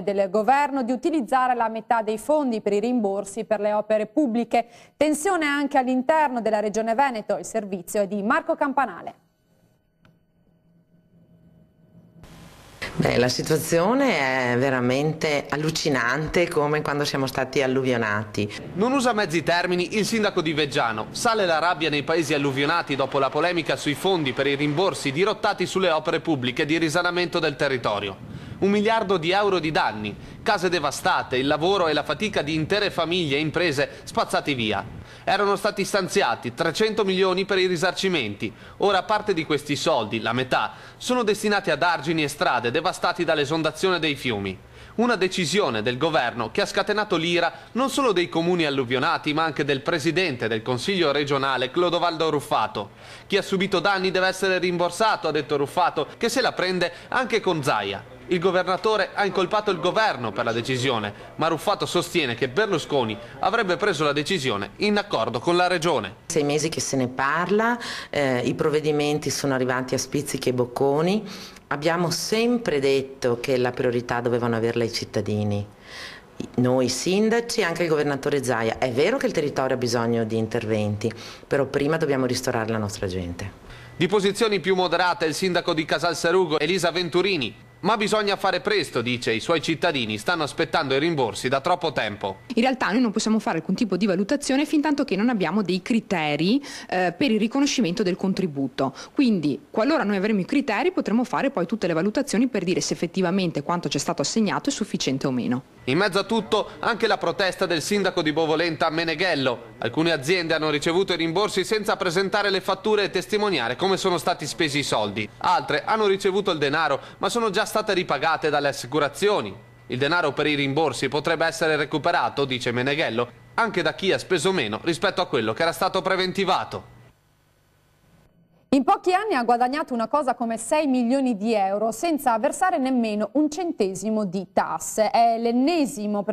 del governo di utilizzare la metà dei fondi per i rimborsi per le opere pubbliche. Tensione anche all'interno della Regione Veneto, il servizio è di Marco Campanale. Beh, la situazione è veramente allucinante come quando siamo stati alluvionati. Non usa mezzi termini il sindaco di Veggiano. Sale la rabbia nei paesi alluvionati dopo la polemica sui fondi per i rimborsi dirottati sulle opere pubbliche di risanamento del territorio un miliardo di euro di danni, case devastate, il lavoro e la fatica di intere famiglie e imprese spazzati via. Erano stati stanziati 300 milioni per i risarcimenti. Ora parte di questi soldi, la metà, sono destinati ad argini e strade devastati dall'esondazione dei fiumi. Una decisione del governo che ha scatenato l'ira non solo dei comuni alluvionati, ma anche del presidente del Consiglio regionale Clodovaldo Ruffato. Chi ha subito danni deve essere rimborsato, ha detto Ruffato, che se la prende anche con Zaia. Il governatore ha incolpato il governo per la decisione, ma Ruffato sostiene che Berlusconi avrebbe preso la decisione in accordo con la regione. Sei mesi che se ne parla, eh, i provvedimenti sono arrivati a spizzichi e bocconi, abbiamo sempre detto che la priorità dovevano averla i cittadini noi sindaci e anche il governatore Zaia. È vero che il territorio ha bisogno di interventi, però prima dobbiamo ristorare la nostra gente. Di posizioni più moderate il sindaco di Casal Elisa Venturini, ma bisogna fare presto, dice, i suoi cittadini stanno aspettando i rimborsi da troppo tempo. In realtà noi non possiamo fare alcun tipo di valutazione fin tanto che non abbiamo dei criteri eh, per il riconoscimento del contributo. Quindi, qualora noi avremo i criteri, potremo fare poi tutte le valutazioni per dire se effettivamente quanto ci è stato assegnato è sufficiente o meno. In mezzo a tutto, anche la protesta del sindaco di Bovolenta Meneghello. Alcune aziende hanno ricevuto i rimborsi senza presentare le fatture e testimoniare come sono stati spesi i soldi. Altre hanno ricevuto il denaro, ma sono già state ripagate dalle assicurazioni. Il denaro per i rimborsi potrebbe essere recuperato, dice Meneghello, anche da chi ha speso meno rispetto a quello che era stato preventivato. In pochi anni ha guadagnato una cosa come 6 milioni di euro senza versare nemmeno un centesimo di tasse. È l'ennesimo